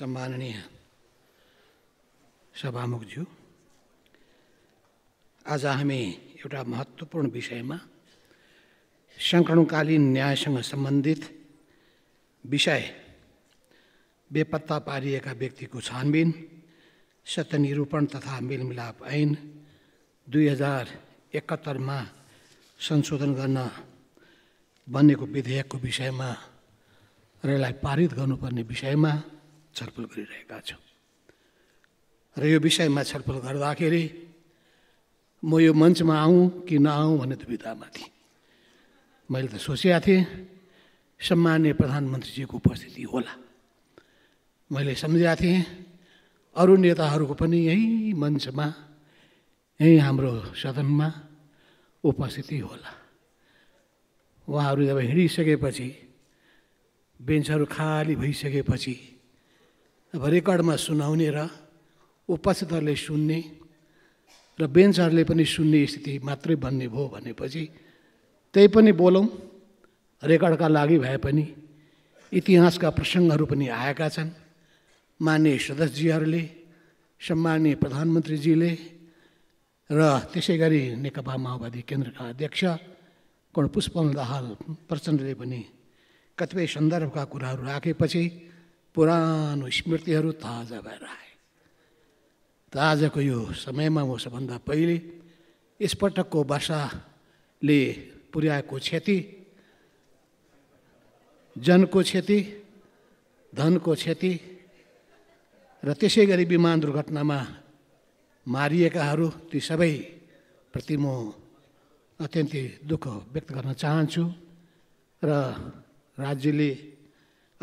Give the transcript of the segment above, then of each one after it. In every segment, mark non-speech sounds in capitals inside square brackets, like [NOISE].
सम्माननीय सभामुखज्यू आज हामी एउटा महत्त्वपूर्ण विषयमा सङ्क्रमणकालीन न्यायसँग सम्बन्धित विषय बेपत्ता पारिएका व्यक्तिको छानबिन सत्यनिरूपण तथा मेलमिलाप ऐन दुई हजार एकहत्तरमा संशोधन गर्न बनेको विधेयकको विषयमा र यसलाई पारित गर्नुपर्ने विषयमा छलफल गरिरहेका छौँ र यो विषयमा छलफल गर्दाखेरि म यो मञ्चमा आउँ कि नआउँ भन्ने दुविधामा थिएँ मैले त सोचेका थिएँ सम्मान्य प्रधानमन्त्रीजीको उपस्थिति होला मैले सम्झेका थिएँ अरू नेताहरूको पनि यहीँ मञ्चमा यहीँ हाम्रो सदनमा उपस्थिति होला उहाँहरू जब हिँडिसकेपछि बेन्चहरू खाली भइसकेपछि अब रेकर्डमा सुनाउने र उपस्थितहरूले सुन्ने र बेन्चहरूले पनि सुन्ने स्थिति मात्रै बन्ने भयो भनेपछि त्यही पनि बोलौँ रेकर्डका लागि भए पनि इतिहासका प्रसङ्गहरू पनि आएका छन् मान्य सदस्यजीहरूले सम्मान्य प्रधानमन्त्रीजीले र त्यसै गरी नेकपा माओवादी केन्द्रका अध्यक्ष कण पुष्पन दाहाल प्रचण्डले पनि कतिपय सन्दर्भका कुराहरू राखेपछि पुरानो स्मृतिहरू ताजा भएर आए त आजको यो समयमा म सबभन्दा पहिले यसपटकको वर्षाले पुर्याएको क्षति जनको क्षति धनको क्षति र त्यसै गरी विमान दुर्घटनामा मारिएकाहरू ती सबैप्रति म अत्यन्तै दुःख व्यक्त गर्न चाहन्छु र राज्यले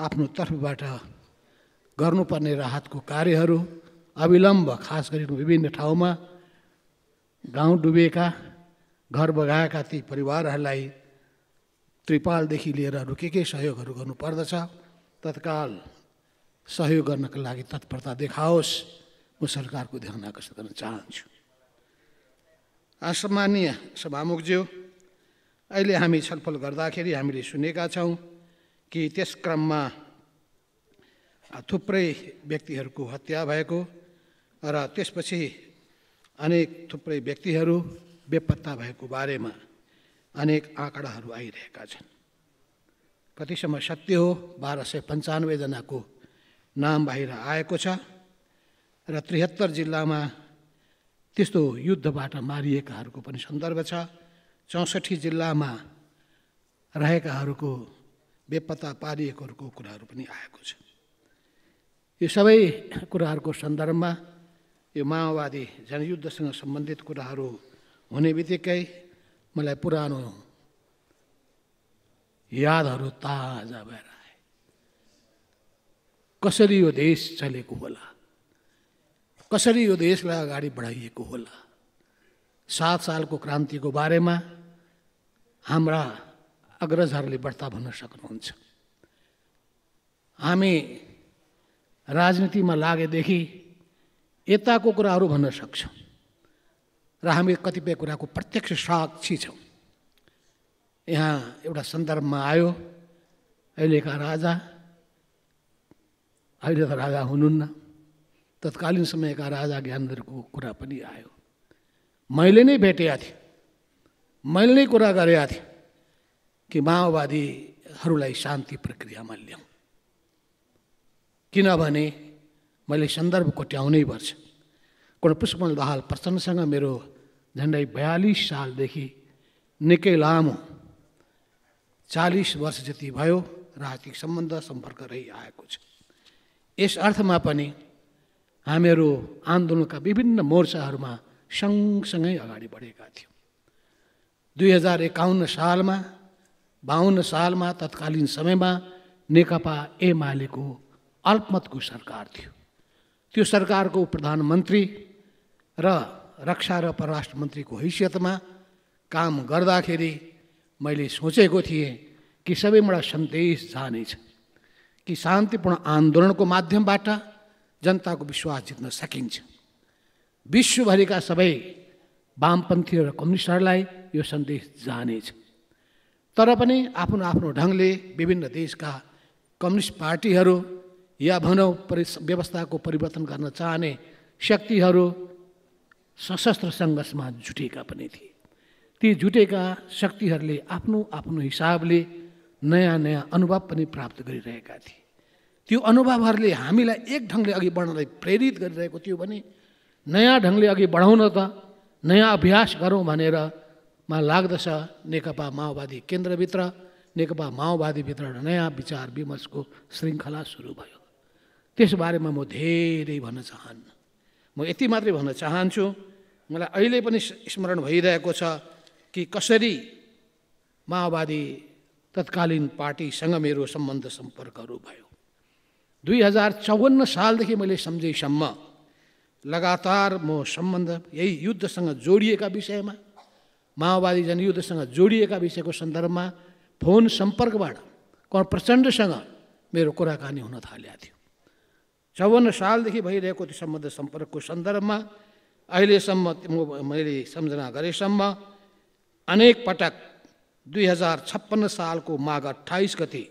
आफ्नो तर्फबाट गर्नुपर्ने राहतको कार्यहरू अविलम्ब खास गरी विभिन्न ठाउँमा गाउँ डुबेका घर बगाएका ती परिवारहरूलाई त्रिपालदेखि लिएर अरू के के सहयोगहरू गर्नुपर्दछ तत्काल सहयोग गर्नका लागि तत्परता देखाओस् म सरकारको ध्यान आकर्षित गर्न चाहन्छु असमान्य सभामुखज्यू अहिले हामी छलफल गर्दाखेरि हामीले सुनेका छौँ कि त्यस क्रममा थुप्रै व्यक्तिहरूको हत्या भएको र त्यसपछि अनेक थुप्रै व्यक्तिहरू बेपत्ता भएको बारेमा अनेक आँकडाहरू आइरहेका छन् कतिसम्म सत्य हो बाह्र सय पन्चानब्बेजनाको नाम बाहिर आएको छ र त्रिहत्तर जिल्लामा त्यस्तो युद्धबाट मारिएकाहरूको पनि सन्दर्भ छ चौसठी जिल्लामा रहेकाहरूको बेपत्ता पारिएकोहरूको कुराहरू पनि आएको छ यो सबै कुराहरूको सन्दर्भमा यो माओवादी जनयुद्धसँग सम्बन्धित कुराहरू हुने बित्तिकै मलाई पुरानो यादहरू ताजा भएर आए कसरी यो देश चलेको होला कसरी यो देशलाई अगाडि बढाइएको होला सात सालको क्रान्तिको बारेमा हाम्रा अग्रजहरूले वर्ता भन्न सक्नुहुन्छ हामी राजनीतिमा लागेदेखि यताको कुराहरू भन्न सक्छौँ र हामी कतिपय कुराको प्रत्यक्ष साक्षी छौँ यहाँ एउटा सन्दर्भमा आयो अहिलेका राजा अहिले त राजा हुनुहुन्न तत्कालीन समयका राजा ज्ञानेन्द्रको कुरा पनि आयो मैले नै भेटेका थिएँ मैले नै कुरा गरेका थिएँ कि माओवादीहरूलाई शान्ति प्रक्रियामा ल्याउँ किनभने मैले सन्दर्भ कोट्याउनै पर्छ पुष्पमल दाहाल प्रचण्डसँग मेरो झन्डै बयालिस सालदेखि निकै लामो चालिस वर्ष जति भयो राजनीतिक सम्बन्ध सम्पर्क रहिआएको छ यस अर्थमा पनि हामीहरू आन्दोलनका विभिन्न मोर्चाहरूमा सँगसँगै अगाडि बढेका थियौँ दुई हजार एकाउन्न सालमा बाहन्न सालमा तत्कालीन समयमा नेकपा एमालेको अल्पमतको सरकार थियो त्यो सरकारको प्रधानमन्त्री र रक्षा र परराष्ट्र मन्त्रीको हैसियतमा काम गर्दाखेरि मैले सोचेको थिएँ कि सबैबाट सन्देश जानेछ कि शान्तिपूर्ण आन्दोलनको माध्यमबाट जनताको विश्वास जित्न सकिन्छ विश्वभरिका सबै वामपन्थी र कम्युनिस्टहरूलाई यो सन्देश जानेछ तर पनि आफ्नो आफ्नो ढङ्गले विभिन्न देशका कम्युनिस्ट पार्टीहरू या भनौँ परि व्यवस्थाको परिवर्तन गर्न चाहने शक्तिहरू सशस्त्र सङ्घर्षमा जुटेका पनि थिए ती जुटेका शक्तिहरूले आफ्नो आफ्नो हिसाबले नयाँ नयाँ अनुभव पनि प्राप्त गरिरहेका थिए त्यो अनुभवहरूले हामीलाई एक ढङ्गले अघि बढ्नलाई प्रेरित गरिरहेको थियो भने नयाँ ढङ्गले अघि बढाउन त नयाँ अभ्यास गरौँ भनेर मा लाग्दछ नेकपा माओवादी केन्द्रभित्र नेकपा माओवादीभित्र नयाँ विचार विमर्शको श्रृङ्खला सुरु भयो त्यसबारेमा म धेरै भन्न चाहन्न म यति मात्रै भन्न चाहन्छु मलाई अहिले पनि स्मरण भइरहेको छ कि कसरी माओवादी तत्कालीन पार्टीसँग मेरो सम्बन्ध सम्पर्कहरू भयो दुई हजार चौवन्न सालदेखि मैले सम्झेसम्म लगातार म सम्बन्ध यही युद्धसँग जोडिएका विषयमा माओवादी जनयुद्धसँग जोडिएका विषयको सन्दर्भमा फोन सम्पर्कबाट प्रचण्डसँग मेरो कुराकानी हुन थालेको थियो चौवन्न सालदेखि भइरहेको त्यो सम्बन्ध सम्पर्कको सन्दर्भमा अहिलेसम्म मैले सम्झना गरेसम्म अनेक पटक दुई हजार छप्पन्न सालको माघ अठाइस गते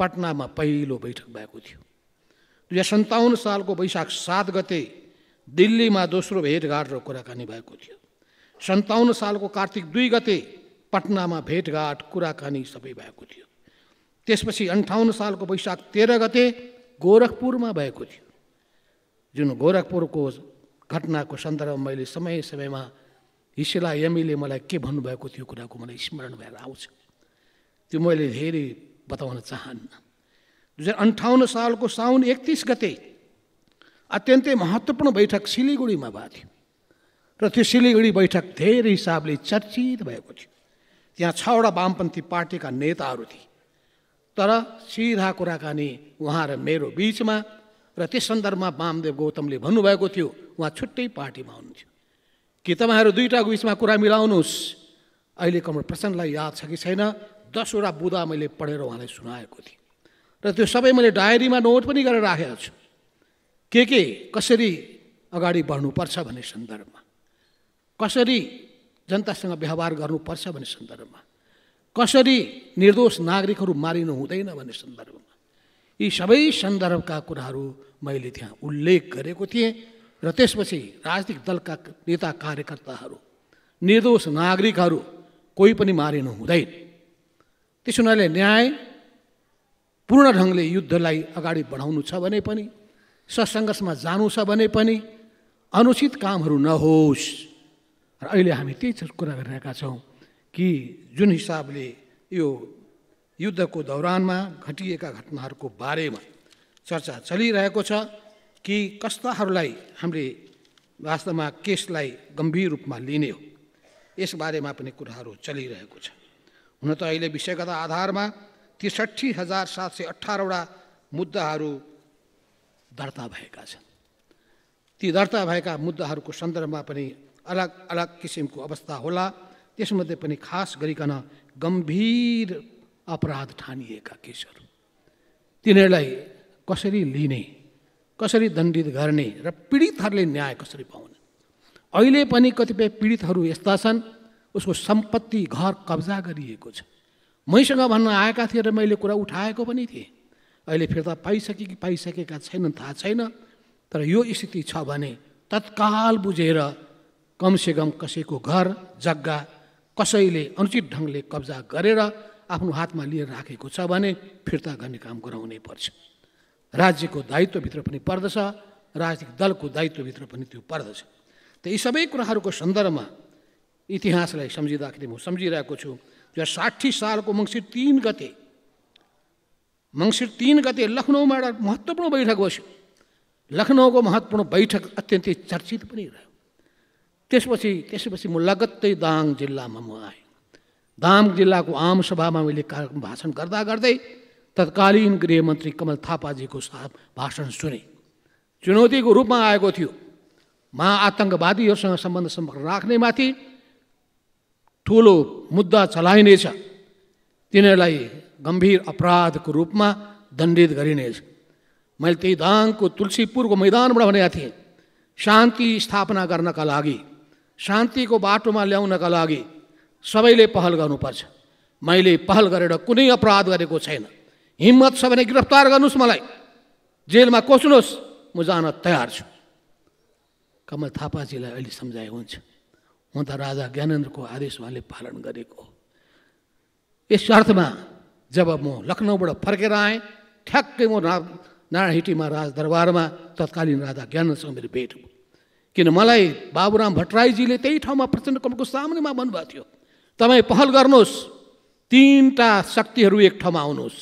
पटनामा पहिलो बैठक भएको थियो दुई हजार सन्ताउन्न सालको वैशाख सात गते दिल्लीमा दोस्रो भेटघाट र कुराकानी भएको थियो सन्ताउन्न सालको कार्तिक दुई गते पटनामा भेटघाट कुराकानी सबै भएको थियो त्यसपछि अन्ठाउन्न सालको वैशाख तेह्र गते गोरखपुरमा भएको थियो जुन गोरखपुरको घटनाको सन्दर्भमा मैले समय समयमा हिसिला यमीले मलाई के भन्नुभएको थियो कुराको मलाई स्मरण भएर आउँछ त्यो मैले धेरै बताउन चाहन्न दुई हजार अन्ठाउन्न सालको साउन एकतिस गते अत्यन्तै महत्त्वपूर्ण बैठक सिलिगुडीमा भएको थियो र त्यो सिलिगुडी बैठक धेरै हिसाबले चर्चित भएको थियो त्यहाँ छवटा वामपन्थी पार्टीका नेताहरू थिए तर सिधा कुराकानी उहाँ र मेरो बिचमा र त्यस सन्दर्भमा वामदेव गौतमले भन्नुभएको थियो उहाँ छुट्टै पार्टीमा हुनुहुन्थ्यो कि तपाईँहरू दुईवटाको बिचमा कुरा मिलाउनुहोस् अहिले कमल प्रसन्नलाई याद छ कि छैन दसवटा बुदा मैले पढेर उहाँलाई सुनाएको थिएँ र त्यो सबै मैले डायरीमा नोट पनि गरेर राखेको छु के के कसरी अगाडि बढ्नुपर्छ भन्ने सन्दर्भमा कसरी जनतासँग व्यवहार गर्नुपर्छ भन्ने सन्दर्भमा कसरी निर्दोष नागरिकहरू मारिनु हुँदैन भन्ने सन्दर्भमा यी सबै सन्दर्भका कुराहरू मैले त्यहाँ उल्लेख गरेको थिएँ र त्यसपछि राजनीतिक दलका नेता कार्यकर्ताहरू निर्दोष नागरिकहरू कोही पनि मारिनु हुँदैन त्यस हुनाले न्याय पूर्ण ढङ्गले युद्धलाई अगाडि बढाउनु छ भने पनि ससङ्घर्षमा जानु छ भने पनि अनुचित कामहरू नहोस् र अहिले हामी त्यही कुरा गरिरहेका छौँ कि जुन हिसाबले यो युद्धको दौरानमा घटिएका घटनाहरूको बारेमा चर्चा चलिरहेको छ कि कस्ताहरूलाई हामीले वास्तवमा केसलाई गम्भीर रूपमा लिने हो यसबारेमा पनि कुराहरू चलिरहेको छ हुन त अहिले विषयगत आधारमा त्रिसठी हजार सात सय अठारवटा मुद्दाहरू दर्ता भएका छन् ती दर्ता भएका मुद्दाहरूको सन्दर्भमा पनि अलग अलग किसिमको अवस्था होला त्यसमध्ये पनि खास गरिकन गम्भीर अपराध ठानिएका केसहरू तिनीहरूलाई कसरी लिने कसरी दण्डित गर्ने र पीडितहरूले न्याय कसरी पाउने अहिले पनि कतिपय पीडितहरू यस्ता छन् उसको सम्पत्ति घर कब्जा गरिएको छ मैसँग भन्न आएका थिए र मैले कुरा उठाएको पनि थिएँ अहिले फिर्ता पाइसके कि पाइसकेका छैनन् थाहा छैन तर यो स्थिति छ भने तत्काल बुझेर कमसेकम कसैको घर जग्गा कसैले अनुचित ढङ्गले कब्जा गरेर आफ्नो हातमा लिएर राखेको छ भने फिर्ता गर्ने काम गराउनै पर्छ राज्यको दायित्वभित्र पनि पर्दछ राजनीतिक दलको दायित्वभित्र पनि त्यो पर्दछ त यी सबै कुराहरूको सन्दर्भमा इतिहासलाई सम्झिँदाखेरि म सम्झिरहेको छु जो साठी सालको मङ्सिर तिन गते मङ्सिर तिन गते लखनौमा एउटा महत्त्वपूर्ण बैठक बस्यो लखनऊको महत्त्वपूर्ण बैठक अत्यन्तै चर्चित पनि रह्यो त्यसपछि त्यसपछि म लगत्तै दाङ जिल्लामा म आएँ दाङ जिल्लाको आम सभामा मैले भाषण गर्दा गर्दै तत्कालीन गृहमन्त्री कमल थापाजीको भाषण सुने चुनौतीको रूपमा आएको थियो महाआतङ्कवादीहरूसँग सम्बन्ध सम्पर्क राख्नेमाथि ठुलो मुद्दा चलाइनेछ तिनीहरूलाई गम्भीर अपराधको रूपमा दण्डित गरिनेछ मैले त्यही दाङको तुलसीपुरको मैदानबाट भनेका थिएँ शान्ति स्थापना गर्नका लागि शान्तिको बाटोमा ल्याउनका लागि सबैले पहल गर्नुपर्छ मैले पहल गरेर कुनै अपराध गरेको छैन हिम्मत छ भने गिरफ्तार गर्नुहोस् मलाई जेलमा कोच्नुहोस् म जान तयार छु कमल थापाजीलाई अहिले सम्झाए हुन्छ हुन त राजा ज्ञानेन्द्रको आदेश उहाँले पालन गरेको हो यस अर्थमा जब म लखनऊबाट फर्केर आएँ ठ्याक्कै म नारायण हिटीमा राजदरबारमा तत्कालीन राजा ज्ञानेन्द्रसँग मेरो भेट भयो किन मलाई बाबुराम भट्टराईजीले त्यही ठाउँमा प्रचण्ड कमलको सामनेमा भन्नुभएको थियो तपाईँ पहल गर्नुहोस् तिनवटा शक्तिहरू एक ठाउँमा आउनुहोस्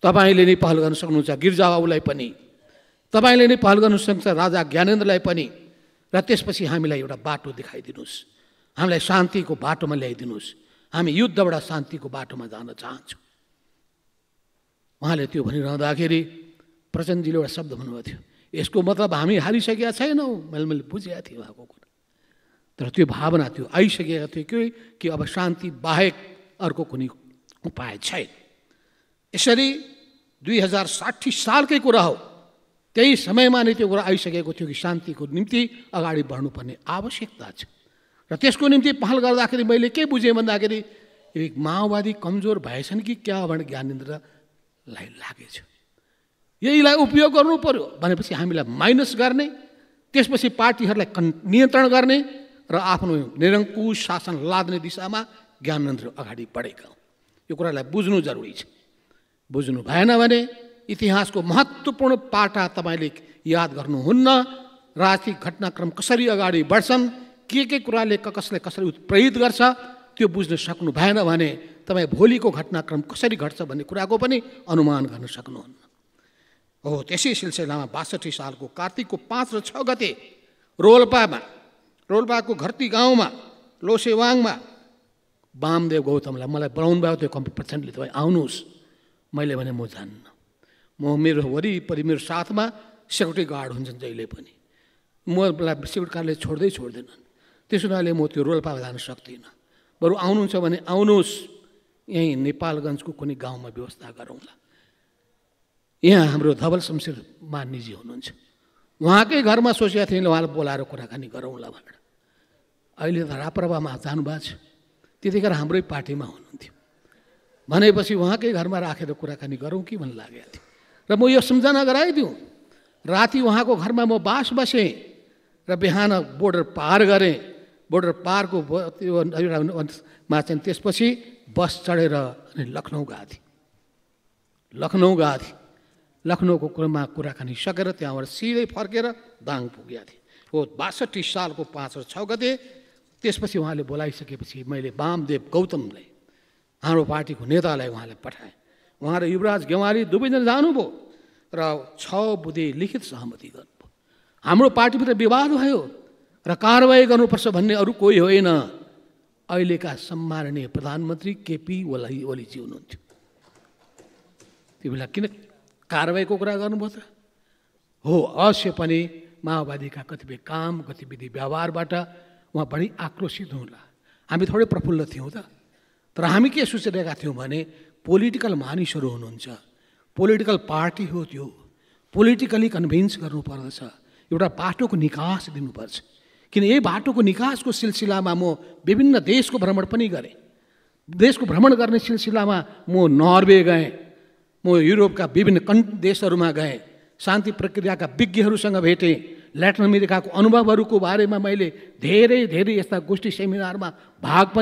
तपाईँले नै पहल गर्न सक्नुहुन्छ गिर्जाबाबुलाई पनि तपाईँले नै पहल गर्न सक्नुहुन्छ राजा ज्ञानेन्द्रलाई पनि र त्यसपछि हामीलाई एउटा बाटो देखाइदिनुहोस् हामीलाई शान्तिको बाटोमा ल्याइदिनुहोस् हामी युद्धबाट शान्तिको बाटोमा जान चाहन्छौँ उहाँले त्यो भनिरहँदाखेरि प्रचण्डजीले एउटा शब्द भन्नुभएको थियो यसको मतलब हामी हारिसकेका छैनौँ मैले मैले बुझेका थिएँ उहाँको कुरा तर त्यो भावना त्यो आइसकेको थियो कि कि अब शान्ति बाहेक अर्को कुनै उपाय छैन यसरी दुई हजार साठी सालकै कुरा हो त्यही समयमा नै त्यो कुरा आइसकेको थियो कि शान्तिको निम्ति अगाडि बढ्नुपर्ने आवश्यकता छ र त्यसको निम्ति पहल गर्दाखेरि मैले के बुझेँ भन्दाखेरि माओवादी कमजोर भएछन् कि क्या भनेर ज्ञानेन्द्रलाई लागेछ यहीलाई उपयोग गर्नु पर्यो भनेपछि हामीलाई माइनस गर्ने त्यसपछि पार्टीहरूलाई कन् नियन्त्रण गर्ने र आफ्नो निरङ्कुश शासन लाद्ने दिशामा ज्ञानन्द्र अगाडि बढेका यो कुरालाई बुझ्नु जरुरी छ बुझ्नु भएन भने इतिहासको महत्त्वपूर्ण पाटा तपाईँले याद गर्नुहुन्न राजनीतिक घटनाक्रम कसरी अगाडि बढ्छन् के के कुराले कसलाई कसरी उत्प्रेरित गर्छ त्यो बुझ्न सक्नु भएन भने तपाईँ भोलिको घटनाक्रम कसरी घट्छ भन्ने कुराको पनि अनुमान गर्न सक्नुहुन्न हो त्यसै सिलसिलामा बासठी सालको कार्तिकको पाँच र छ गते रोल्पामा रोल्पाको घरती गाउँमा लोसेवाङमा वामदेव गौतमलाई मलाई बोलाउनु भयो त्यो कम्पिटिसनले तपाईँ आउनुहोस् मैले भने म जान्न म मेरो वरिपरि मेरो साथमा सेक्युरिटी गार्ड हुन्छन् जहिले पनि मलाई सेक्युरिटी गार्डले छोड्दै छोड्दैनन् त्यसो हुनाले म त्यो रोल्पामा जान सक्दिनँ बरु आउनुहुन्छ भने आउनुहोस् यहीँ नेपालगञ्जको कुनै गाउँमा व्यवस्था गरौँला यहाँ हाम्रो धवल शमशेर मान्नेजी हुनुहुन्छ उहाँकै घरमा सोचेका थिएँ उहाँलाई बोलाएर कुराकानी गरौँला भनेर अहिले त राप्रभामा जानुभएको छ त्यतिखेर हाम्रै पार्टीमा हुनुहुन्थ्यो भनेपछि उहाँकै घरमा राखेर कुराकानी गरौँ कि भन्ने लागेको थियो र म यो सम्झना गराइदिउँ राति उहाँको घरमा म बास बसेँ र बिहान बोर्डर पार गरेँ बोर्डर पारको त्यो चाहिँ त्यसपछि बस चढेर अनि लखनऊ गएको थिएँ लखनऊ गएको थिएँ लखनऊको कुरोमा कुराकानी सकेर त्यहाँबाट सिधै फर्केर दाङ पुगेका थिएँ हो बासठी सालको पाँच र छ गते त्यसपछि उहाँले बोलाइसकेपछि मैले वामदेव गौतमलाई हाम्रो पार्टीको नेतालाई उहाँले पठाएँ उहाँ र युवराज गेवारी दुवैजना जानुभयो र छ बुधे लिखित सहमति गर्नुभयो हाम्रो पार्टीभित्र विवाद भयो र कारवाही गर्नुपर्छ भन्ने अरू कोही होइन अहिलेका सम्माननीय प्रधानमन्त्री केपी ओली ओलीजी हुनुहुन्थ्यो त्यो बेला किन कारवाहीको कुरा गर्नुभयो त हो अवश्य पनि माओवादीका कतिपय काम गतिविधि व्यवहारबाट उहाँ बढी आक्रोशित हुला हामी थोरै प्रफुल्ल थियौँ त तर हामी के सोचिरहेका थियौँ भने पोलिटिकल मानिसहरू हुनुहुन्छ पोलिटिकल पार्टी हो त्यो पोलिटिकली कन्भिन्स गर्नुपर्दछ एउटा बाटोको निकास दिनुपर्छ किन यही बाटोको निकासको सिलसिलामा म विभिन्न देशको भ्रमण पनि गरेँ देशको भ्रमण गर्ने सिलसिलामा म नर्वे गएँ यूरोप का विभिन्न कं प्रक्रिया का गएँ भेटे लैटिन अमेरिका को अनुभव अमेरिकाको बारे में मैं धीरे धीरे यहां गोष्ठी में भाग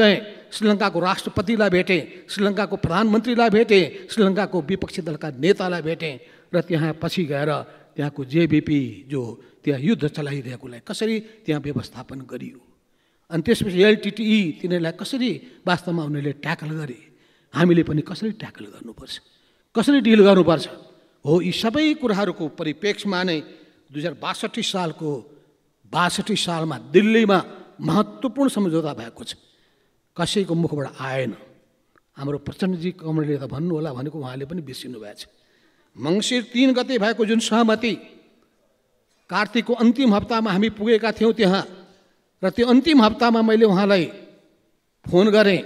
गए श्रीलंका को राष्ट्रपति भेटे श्रीलंका को प्रधानमंत्री भेटे श्रीलंका को विपक्षी का नेता भेटे रहा त्यहाँ गए तैं को जेबीपी जो तैं युद्ध चलाइरहेकोलाई कसरी तैं व्यवस्थापन करो अस त्यसपछि एलटीटीई तिन्ला कसरी वास्तव में उन्हीं टैकल करें हामीले पनि कसरी ट्याकल गर्नुपर्छ कसरी डिल गर्नुपर्छ हो यी सबै कुराहरूको परिप्रेक्षमा नै दुई हजार बासठी सालको बासठी सालमा दिल्लीमा महत्त्वपूर्ण सम्झौता भएको छ कसैको मुखबाट आएन हाम्रो प्रचण्डजी कमरेले त भन्नुहोला भनेको उहाँले पनि बिर्सिनु भएको छ मङ्सिर तिन गते भएको जुन सहमति कार्तिकको अन्तिम हप्तामा हामी पुगेका थियौँ त्यहाँ र त्यो अन्तिम हप्तामा मैले उहाँलाई फोन गरेँ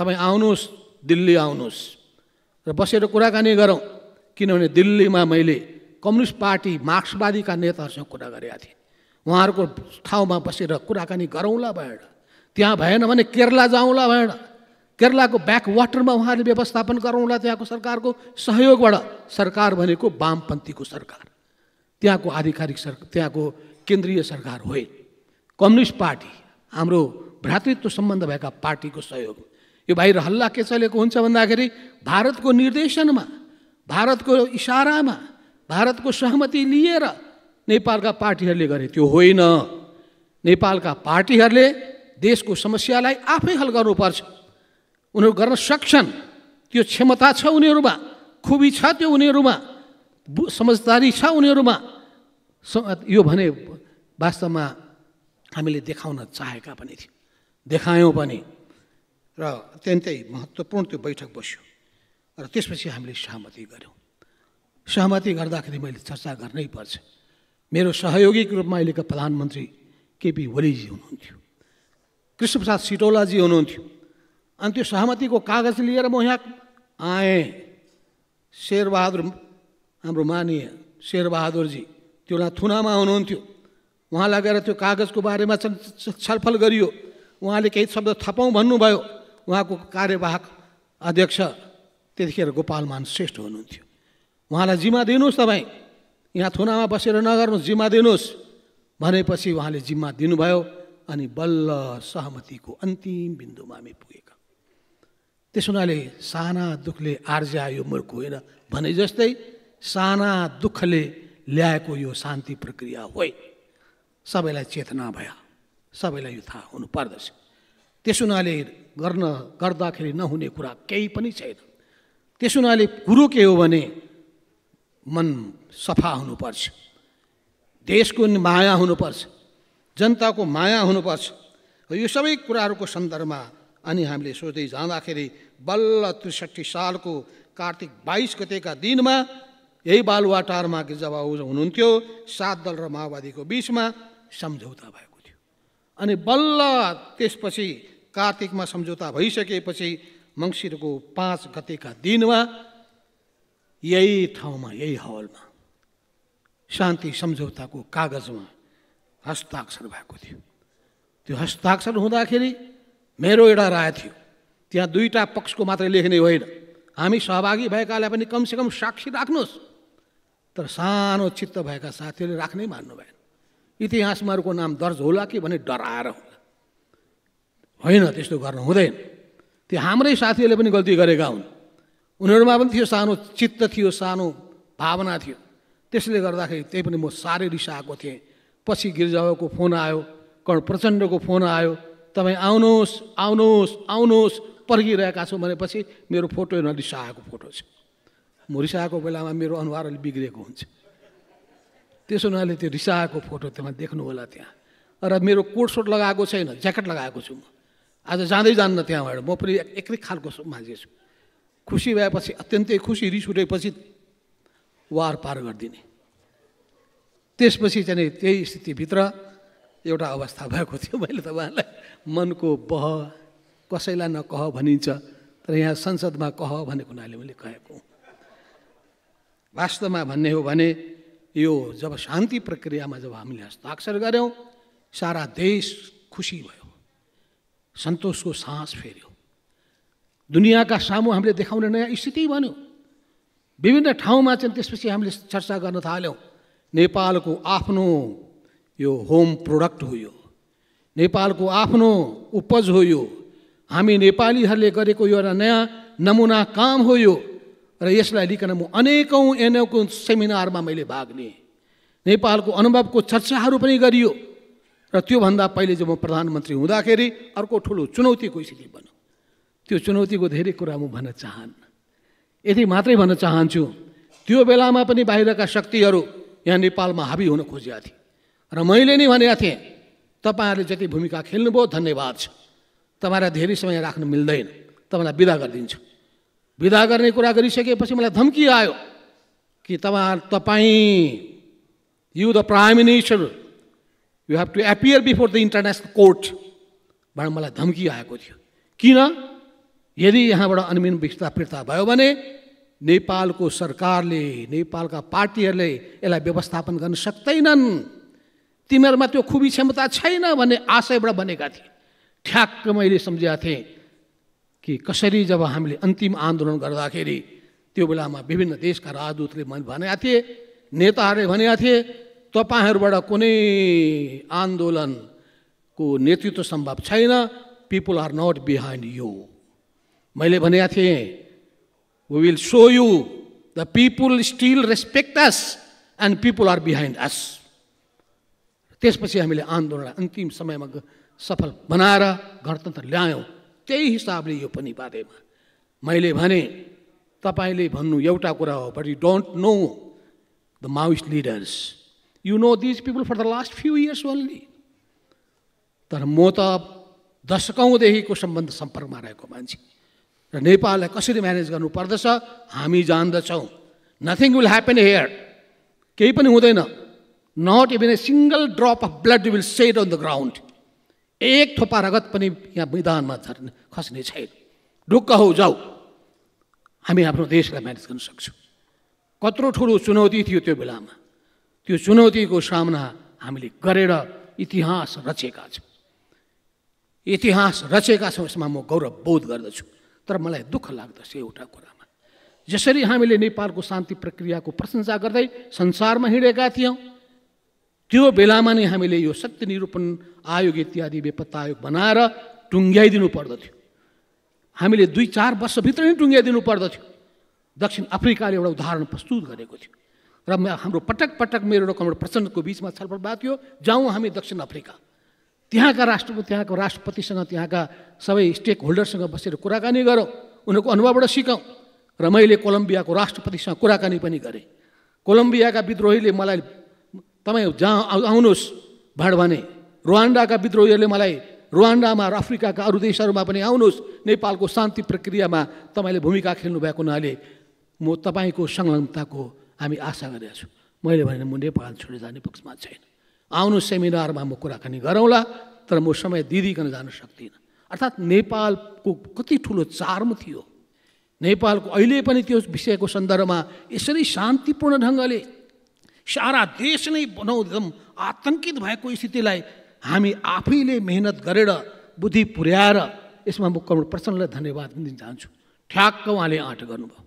तपाईँ आउनुहोस् दिल्ली आउनुहोस् र बसेर कुराकानी गरौँ किनभने दिल्लीमा मैले कम्युनिस्ट पार्टी मार्क्सवादीका नेताहरूसँग कुरा गरेका थिएँ उहाँहरूको ठाउँमा बसेर कुराकानी गरौँला भएर त्यहाँ भएन भने केरला जाउँला भएन केरलाको ब्याक वाटरमा उहाँहरूले व्यवस्थापन गरौँला त्यहाँको सरकारको सहयोगबाट सरकार भनेको वामपन्थीको सरकार त्यहाँको आधिकारिक सर त्यहाँको केन्द्रीय सरकार होइन कम्युनिस्ट पार्टी हाम्रो भ्रातृत्व सम्बन्ध भएका पार्टीको सहयोग यो बाहिर हल्ला के चलेको हुन्छ भन्दाखेरि भारतको निर्देशनमा भारतको इसारामा भारतको सहमति लिएर नेपालका पार्टीहरूले गरे त्यो होइन नेपालका पार्टीहरूले देशको समस्यालाई आफै हल गर्नुपर्छ उनीहरू गर्न सक्छन् त्यो क्षमता छ उनीहरूमा खुबी छ त्यो उनीहरूमा समझदारी छ उनीहरूमा यो भने वास्तवमा हामीले देखाउन चाहेका पनि थियौँ देखायौँ पनि र अत्यन्तै महत्त्वपूर्ण त्यो बैठक बस्यो र त्यसपछि हामीले सहमति गऱ्यौँ सहमति गर्दाखेरि मैले चर्चा गर्नै पर्छ मेरो सहयोगीको रूपमा अहिलेका प्रधानमन्त्री केपी ओलीजी हुनुहुन्थ्यो कृष्णप्रसाद सिटौलाजी हुनुहुन्थ्यो अनि त्यो सहमतिको कागज लिएर म यहाँ आएँ शेरबहादुर हाम्रो मानिय शेरबहादुरजी त्यो थुनामा हुनुहुन्थ्यो उहाँलाई गएर त्यो कागजको बारेमा छलफल गरियो उहाँले केही शब्द थपाउँ भन्नुभयो उहाँको कार्यवाहक अध्यक्ष त्यतिखेर गोपालमान श्रेष्ठ हुनुहुन्थ्यो उहाँलाई जिम्मा दिनुहोस् तपाईँ यहाँ थुनामा बसेर नगर्नुहोस् जिम्मा दिनुहोस् भनेपछि उहाँले जिम्मा दिनुभयो अनि बल्ल सहमतिको अन्तिम बिन्दुमा हामी पुगेका त्यस हुनाले साना दुःखले आर्ज्या यो मूर्ख होइन भने जस्तै साना दुःखले ल्याएको यो शान्ति प्रक्रिया हो सबैलाई चेतना भयो सबैलाई यो थाहा हुनु पर्दछ त्यस हुनाले गर्न गर्दाखेरि नहुने कुरा केही पनि छैन त्यस हुनाले कुरो के हो भने मन सफा हुनुपर्छ देशको माया हुनुपर्छ जनताको माया हुनुपर्छ यो सबै कुराहरूको सन्दर्भमा अनि हामीले सोच्दै जाँदाखेरि बल्ल त्रिसठी सालको कार्तिक बाइस गतेका दिनमा यही बालुवाटारमा गिर्जाबाबु हुनुहुन्थ्यो सात दल र माओवादीको बिचमा सम्झौता भएको थियो अनि बल्ल त्यसपछि कार्तिकमा सम्झौता भइसकेपछि मङ्सिरको पाँच गतेका दिनमा यही ठाउँमा यही हवलमा शान्ति सम्झौताको कागजमा हस्ताक्षर भएको थियो त्यो हस्ताक्षर हुँदाखेरि मेरो एउटा राय थियो त्यहाँ दुईवटा पक्षको मात्रै लेख्ने होइन हामी सहभागी भएकालाई पनि कमसेकम साक्षी राख्नुहोस् तर सानो चित्त भएका साथीहरूले राख्नै मान्नु भएन इतिहासमा अरूको नाम दर्ज होला कि भने डराएर होला होइन त्यस्तो गर्नु हुँदैन त्यो हाम्रै साथीहरूले पनि गल्ती गरेका हुन् उनीहरूमा पनि थियो सानो चित्त थियो सानो भावना थियो त्यसले गर्दाखेरि त्यही पनि म साह्रै रिसाएको थिएँ पछि गिर्जाको फोन आयो कर्ण प्रचण्डको फोन आयो तपाईँ आउनुहोस् आउनुहोस् आउनुहोस् पर्खिरहेका छौँ भनेपछि मेरो फोटो हेर्न रिसाएको फोटो छ म रिसाएको बेलामा मेरो अनुहार अलिक बिग्रिएको हुन्छ त्यसो हुनाले त्यो रिसाएको फोटो तपाईँ देख्नु होला त्यहाँ र मेरो कोट सोट लगाएको छैन ज्याकेट लगाएको छु म आज जाँदै जान्न त्यहाँबाट म पनि एकै खालको मान्छे छु खुसी भएपछि अत्यन्तै खुसी रिस उठेपछि वार पार गरिदिने त्यसपछि चाहिँ त्यही स्थितिभित्र एउटा अवस्था भएको थियो मैले तपाईँहरूलाई मनको बह कसैलाई नकह भनिन्छ तर यहाँ संसदमा कह भनेको हुनाले मैले कहेको वास्तवमा भन्ने हो भने यो जब शान्ति प्रक्रियामा जब हामीले हस्ताक्षर गऱ्यौँ सारा देश खुसी भयो सन्तोषको सास फेऱ्यो दुनियाँका सामु हामीले देखाउने नयाँ स्थिति बन्यो विभिन्न ठाउँमा चाहिँ त्यसपछि हामीले चर्चा गर्न थाल्यौँ नेपालको आफ्नो यो होम प्रोडक्ट हो यो नेपालको आफ्नो उपज हो यो हामी नेपालीहरूले गरेको यो एउटा नयाँ नमुना काम हो यो र यसलाई लिकन म अनेकौँ अनेकौँ सेमिनारमा मैले भाग लिएँ नेपालको अनुभवको चर्चाहरू पनि गरियो र त्योभन्दा पहिले जब म प्रधानमन्त्री हुँदाखेरि अर्को ठुलो चुनौतीको स्थिति बन्यो त्यो चुनौतीको धेरै कुरा म भन्न चाहन्न यति मात्रै भन्न चाहन्छु त्यो बेलामा पनि बाहिरका शक्तिहरू यहाँ नेपालमा हाबी हुन खोजेका थिए र मैले नै भनेका थिएँ तपाईँहरूले जति भूमिका खेल्नुभयो धन्यवाद छ तपाईँलाई धेरै समय राख्नु मिल्दैन तपाईँलाई विदा गरिदिन्छु विदा गर्ने कुरा गरिसकेपछि मलाई धम्की आयो कि तपाईँ तपाईँ you the prime minister you have to appear before the international court भनेर मलाई धम्की आएको थियो किन यदि यहाँबाट अनमिन विस्ता फिर्ता भयो भने नेपालको सरकारले नेपालका पार्टीहरूले यसलाई व्यवस्थापन गर्न सक्दैनन् तिमीहरूमा त्यो खुबी क्षमता छैन भन्ने आशयबाट बनेका थिए ठ्याक्क मैले सम्झेका थिएँ कि कसरी जब हामीले अन्तिम आन्दोलन गर्दाखेरि त्यो बेलामा विभिन्न देशका राजदूतले भनेका थिए नेताहरूले भनेका थिए तपाईँहरूबाट कुनै आन्दोलनको नेतृत्व सम्भव छैन people are not behind you मैले भनेका थिएँ we will show you the people still respect us and people are behind us त्यसपछि हामीले आन्दोलनलाई अन्तिम समयमा सफल बनाएर गणतन्त्र ल्यायौँ त्यही हिसाबले यो पनि बारेमा मैले भने तपाईँले भन्नु एउटा कुरा हो but you don't know the Maoist leaders you know these people for the last few years only तर म त दशकौँदेखिको सम्बन्ध सम्पर्कमा रहेको मान्छे र नेपाललाई कसरी म्यानेज गर्नुपर्दछ हामी जान्दछौँ नथिङ विल ह्यापन हेयर केही पनि हुँदैन not even a single drop of blood will shed on the ground एक थोपा रगत पनि यहाँ मैदानमा झर्ने खस्ने छैन ढुक्क हौ जाऊ हामी आफ्नो देशलाई म्यानेज गर्न सक्छौँ कत्रो ठुलो चुनौती थियो त्यो बेलामा त्यो चुनौतीको सामना हामीले गरेर इतिहास रचेका छौँ इतिहास रचेका छौँ यसमा म गौरव बोध गर्दछु तर मलाई दुःख लाग्दछ एउटा कुरामा जसरी हामीले नेपालको शान्ति प्रक्रियाको प्रशंसा गर्दै संसारमा हिँडेका थियौँ त्यो बेलामा नै हामीले यो सत्य निरूपण आयोग इत्यादि बेपत्ता आयोग बनाएर टुङ्ग्याइदिनु पर्दथ्यो हामीले दुई चार वर्षभित्र नै टुङ्ग्याइदिनु पर्दथ्यो दक्षिण अफ्रिकाले एउटा उदाहरण प्रस्तुत गरेको थियो र हाम्रो पटक पटक मेरो र कमरेड प्रचण्डको बिचमा छलफल भएको थियो जाउँ हामी दक्षिण अफ्रिका त्यहाँका राष्ट्रपति त्यहाँको राष्ट्रपतिसँग त्यहाँका सबै स्टेक होल्डरसँग बसेर कुराकानी गरौँ उनीहरूको अनुभवबाट सिकौँ र मैले कोलम्बियाको राष्ट्रपतिसँग कुराकानी पनि गरेँ कोलम्बियाका विद्रोहीले मलाई तपाईँ जहाँ आउनुहोस् भाड भने रुवान्डाका विद्रोहीहरूले मलाई रुवान्डामा र अफ्रिकाका अरू देशहरूमा पनि आउनुहोस् नेपालको शान्ति प्रक्रियामा तपाईँले भूमिका खेल्नु भएको हुनाले म तपाईँको संलग्नताको हामी आशा गरेका छौँ मैले भने म नेपाल छोडेर जाने पक्षमा छैन आउनु सेमिनारमा म कुराकानी गरौँला तर म समय दिदीकन जान सक्दिनँ अर्थात् नेपालको कति ठुलो चार्म थियो नेपालको अहिले पनि त्यो विषयको सन्दर्भमा यसरी शान्तिपूर्ण ढङ्गले सारा देश नै बनाउ एकदम आतङ्कित भएको स्थितिलाई हामी आफैले मेहनत गरेर बुद्धि पुर्याएर यसमा म प्रचण्डलाई धन्यवाद दिन चाहन्छु ठ्याक्क उहाँले आँट गर्नुभयो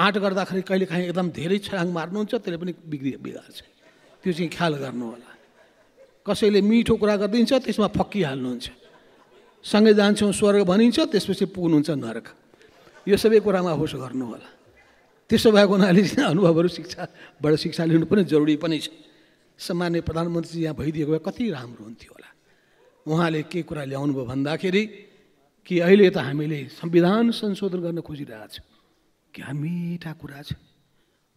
आँट गर्दाखेरि कहिलेकाहीँ एकदम धेरै छलाङ मार्नुहुन्छ त्यसले पनि बिग्रि बिगार्छ त्यो चाहिँ ख्याल गर्नु होला कसैले मिठो कुरा गरिदिन्छ त्यसमा फक्किहाल्नुहुन्छ सँगै जान्छौँ स्वर्ग भनिन्छ त्यसपछि पुग्नुहुन्छ नरक यो सबै कुरामा होस गर्नु होला त्यसो भएको हुनाले चाहिँ अनुभवहरू शिक्षाबाट शिक्षा लिनु पनि जरुरी पनि छ सामान्य प्रधानमन्त्री यहाँ भइदिएको भए कति राम्रो हुन्थ्यो होला उहाँले के कुरा ल्याउनुभयो भन्दाखेरि कि अहिले त हामीले संविधान संशोधन गर्न खोजिरहेछौँ क्या मिठा कुरा छ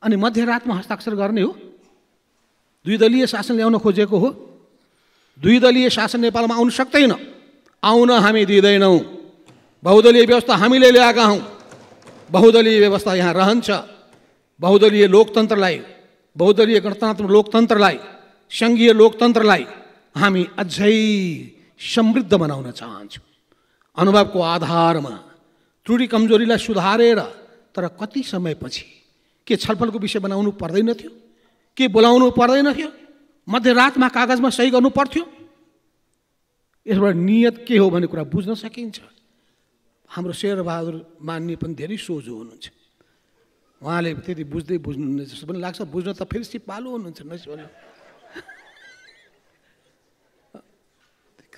अनि मध्यरातमा हस्ताक्षर गर्ने हो दुई दलीय शासन ल्याउन खोजेको हो दुई दलीय शासन नेपालमा आउन सक्दैन आउन हामी दिँदैनौँ बहुदलीय व्यवस्था हामीले ल्याएका हौँ बहुदलीय व्यवस्था यहाँ रहन्छ बहुदलीय लोकतन्त्रलाई बहुदलीय गणतन्त्र लोकतन्त्रलाई सङ्घीय लोकतन्त्रलाई हामी अझै समृद्ध बनाउन चाहन्छौँ अनुभवको आधारमा त्रुटि कमजोरीलाई सुधारेर तर कति समयपछि के छलफलको विषय बनाउनु पर्दैन थियो के बोलाउनु पर्दैन थियो मध्यरातमा कागजमा सही गर्नु पर्थ्यो यसबाट नियत के हो भन्ने कुरा बुझ्न सकिन्छ हाम्रो शेरबहादुर मान्ने पनि धेरै सोझो हुनुहुन्छ उहाँले त्यति बुझ्दै बुझ्नुहुन्न जस्तो पनि लाग्छ बुझ्न त फेरि सिपालु हुनुहुन्छ नसिपालु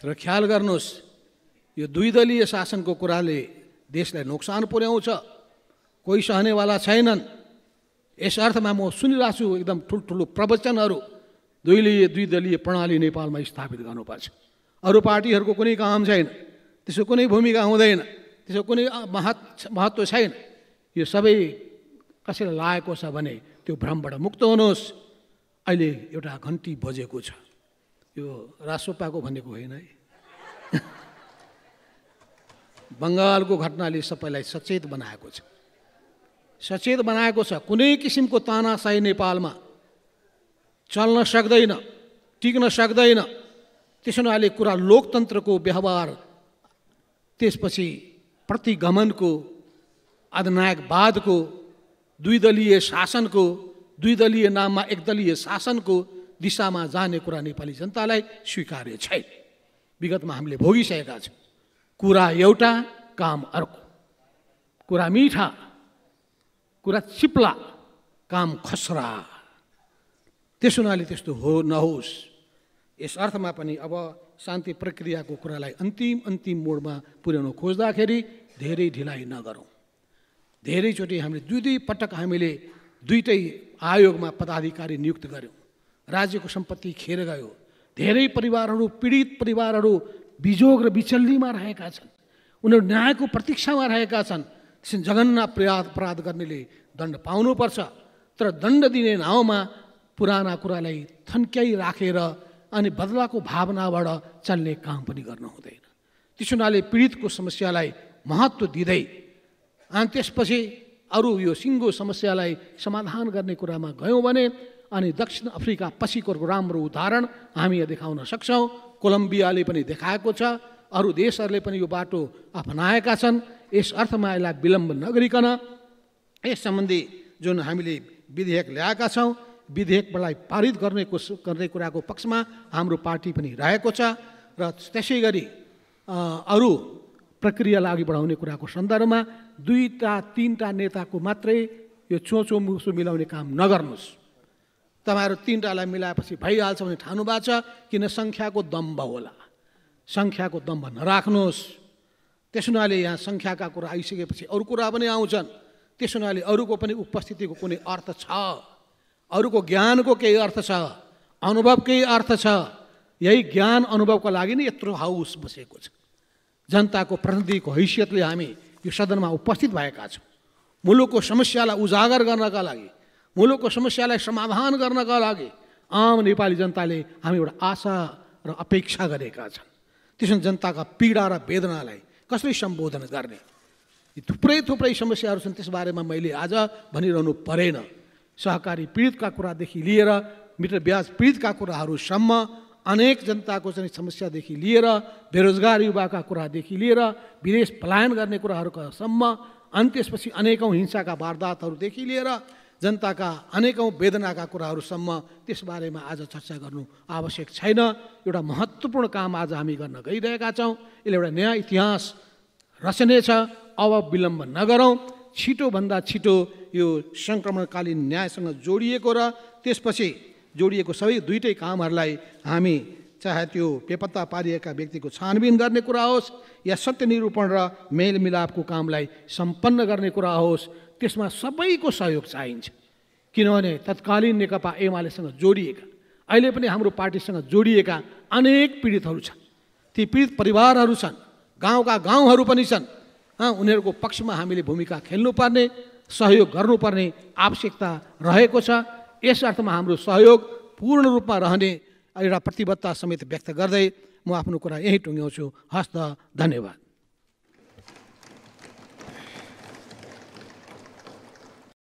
र ख्याल गर्नुहोस् यो दुई दलीय शासनको कुराले देशलाई नोक्सान पुर्याउँछ कोही सहनेवाला छैनन् यस अर्थमा म सुनिरहेको छु एकदम ठुल्ठुलो प्रवचनहरू दुईलीय दुई दलीय प्रणाली नेपालमा स्थापित गर्नुपर्छ अरू पार्टीहरूको कुनै काम छैन त्यसको कुनै भूमिका हुँदैन त्यसको कुनै महत् महत्त्व छैन यो सबै कसैले लागेको छ भने त्यो भ्रमबाट मुक्त हुनुहोस् अहिले एउटा घन्टी बजेको छ यो रासोपाको भनेको होइन है [LAUGHS] बङ्गालको घटनाले सबैलाई सचेत बनाएको छ सचेत बनाएको छ कुनै किसिमको तानासाही नेपालमा चल्न सक्दैन टिक्न सक्दैन त्यसो हुनाले कुरा लोकतन्त्रको व्यवहार त्यसपछि प्रतिगमनको अधिनायकवादको दुई दलीय शासनको दुई दलीय नाममा एकदलीय शासनको दिशामा जाने कुरा नेपाली जनतालाई स्वीकार्य छैन विगतमा हामीले भोगिसकेका छौँ कुरा एउटा काम अर्को कुरा मिठा कुरा चिप्ला काम खसरा त्यसो हुनाले त्यस्तो हो नहोस् यस अर्थमा पनि अब शान्ति प्रक्रियाको कुरालाई अन्तिम अन्तिम मोडमा पुर्याउन खोज्दाखेरि धेरै ढिलाइ नगरौँ धेरैचोटि हामीले दुई दुई पटक हामीले दुइटै आयोगमा पदाधिकारी नियुक्त गऱ्यौँ राज्यको सम्पत्ति खेर गयो धेरै परिवारहरू पीडित परिवारहरू बिजोग र विचल्लीमा रहेका छन् उनीहरू न्यायको प्रतीक्षामा रहेका छन् सिन जगन्ना अपराध अपराध गर्नेले दण्ड पाउनुपर्छ तर दण्ड दिने नाउँमा पुराना कुरालाई थन्क्याइ राखेर अनि बदलाको भावनाबाट चल्ने काम पनि गर्नु हुँदैन त्यस हुनाले पीडितको समस्यालाई महत्त्व दिँदै अनि त्यसपछि अरू यो सिङ्गो समस्यालाई समाधान गर्ने कुरामा गयौँ भने अनि दक्षिण अफ्रिका पछिको राम्रो उदाहरण हामी यहाँ देखाउन सक्छौँ कोलम्बियाले पनि देखाएको छ अरू देशहरूले पनि यो बाटो अपनाएका छन् यस अर्थमा यसलाई विलम्ब नगरिकन यस सम्बन्धी जुन हामीले विधेयक ल्याएका छौँ विधेयकलाई पारित गर्ने गर्ने कुराको पक्षमा हाम्रो पार्टी पनि रहेको छ र त्यसै गरी अरू प्रक्रियालाई अघि बढाउने कुराको सन्दर्भमा दुईवटा तिनवटा नेताको मात्रै यो चोचो मुसो मिलाउने काम नगर्नुहोस् तपाईँहरू तिनवटालाई मिलाएपछि भइहाल्छ भने ठानु छ किन सङ्ख्याको दम्भ होला सङ्ख्याको दम्भ नराख्नुहोस् त्यस हुनाले यहाँ सङ्ख्याका कुरा आइसकेपछि अरू कुरा पनि आउँछन् त्यस हुनाले अरूको पनि उपस्थितिको कुनै अर्थ छ अरूको ज्ञानको केही अर्थ छ अनुभव केही अर्थ छ यही ज्ञान अनुभवको लागि नै यत्रो हाउस बसेको छ जनताको प्रतिनिधिको हैसियतले हामी यो सदनमा उपस्थित भएका छौँ मुलुकको समस्यालाई उजागर गर्नका लागि मुलुकको समस्यालाई समाधान गर्नका लागि आम नेपाली जनताले हामी एउटा आशा र अपेक्षा गरेका छन् त्यसमा जनताका पीडा र वेदनालाई कसरी सम्बोधन गर्ने थुप्रै थुप्रै समस्याहरू छन् त्यसबारेमा मैले आज भनिरहनु परेन सहकारी पीडितका कुरादेखि लिएर मिटर ब्याज पीडितका कुराहरूसम्म अनेक जनताको चाहिँ समस्यादेखि लिएर बेरोजगार युवाका कुरादेखि लिएर विदेश पलायन गर्ने कुराहरूकासम्म अनि त्यसपछि अनेकौँ हिंसाका वारदातहरूदेखि लिएर जनताका अनेकौँ वेदनाका कुराहरूसम्म त्यसबारेमा आज चर्चा गर्नु आवश्यक छैन एउटा महत्त्वपूर्ण काम आज हामी गर्न गइरहेका छौँ यसले एउटा नयाँ इतिहास रचने छ अब विलम्ब नगरौँ छिटोभन्दा छिटो यो सङ्क्रमणकालीन न्यायसँग जोडिएको र त्यसपछि जोडिएको सबै दुइटै कामहरूलाई हामी चाहे त्यो बेपत्ता पारिएका व्यक्तिको छानबिन गर्ने कुरा होस् या सत्य निरूपण र मेलमिलापको कामलाई सम्पन्न गर्ने कुरा होस् त्यसमा सबैको सहयोग चाहिन्छ किनभने तत्कालीन नेकपा एमालेसँग जोडिएका अहिले पनि हाम्रो पार्टीसँग जोडिएका अनेक पीडितहरू छन् ती पीडित परिवारहरू छन् गाउँका गाउँहरू पनि छन् उनीहरूको पक्षमा हामीले भूमिका खेल्नुपर्ने सहयोग गर्नुपर्ने आवश्यकता रहेको छ यस अर्थमा हाम्रो सहयोग पूर्ण रूपमा रहने एउटा प्रतिबद्धता समेत व्यक्त गर्दै म आफ्नो कुरा यहीँ टुङ्ग्याउँछु हस्त धन्यवाद